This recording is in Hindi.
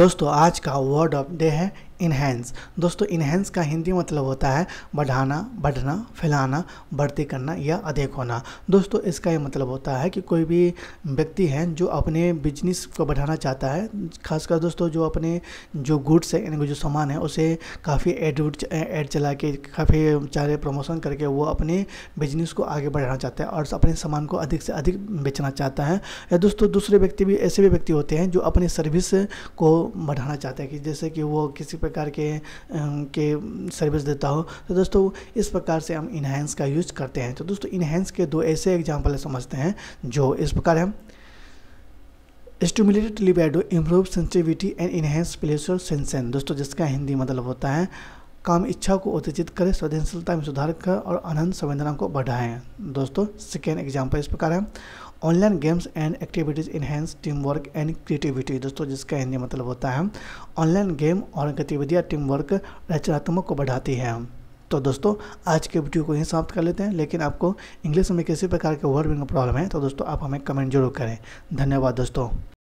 दोस्तों आज का वर्ड ऑफ डे है इन्हेंस दोस्तों इन्हेंस का हिंदी मतलब होता है बढ़ाना बढ़ना फैलाना बढ़ती करना या अधिक होना दोस्तों इसका ये मतलब होता है कि कोई भी व्यक्ति है जो अपने बिजनेस को बढ़ाना चाहता है खासकर दोस्तों जो अपने जो गुड्स है यानी जो सामान है उसे काफ़ी एड एड चला के काफ़ी चारे प्रमोशन करके वो अपने बिजनेस को आगे बढ़ाना चाहता है और अपने सामान को अधिक से अधिक बेचना चाहता है या दोस्तों दूसरे व्यक्ति भी ऐसे भी व्यक्ति होते हैं जो अपने सर्विस को बढ़ाना चाहते हैं कि जैसे कि वो किसी पर प्रकार के के सर्विस देता हो तो दोस्तों इस प्रकार से हम इन्हेंस का यूज करते हैं तो दोस्तों इन्हेंस के दो ऐसे एग्जाम्पल समझते हैं जो इस प्रकार हैं stimulated libido improve sensitivity and enhance pleasure sensation दोस्तों जिसका हिंदी मतलब होता है काम इच्छा को उत्तेजित करें संवेदनशीलता में सुधार करें और अनंत संवेदना को बढ़ाएं दोस्तों सेकेंड एग्जाम्पल इस प्रकार है online games and activities enhance team work and creativity दोस्तों जिसका हिंदी मतलब होता है ऑनलाइन गेम और गतिविधियाँ टीम वर्क रचनात्मक को बढ़ाती है तो दोस्तों आज के वीडियो को यहीं समाप्त कर लेते हैं लेकिन आपको इंग्लिश में किसी प्रकार के वर्ड में प्रॉब्लम है तो दोस्तों आप हमें कमेंट जरूर करें धन्यवाद दोस्तों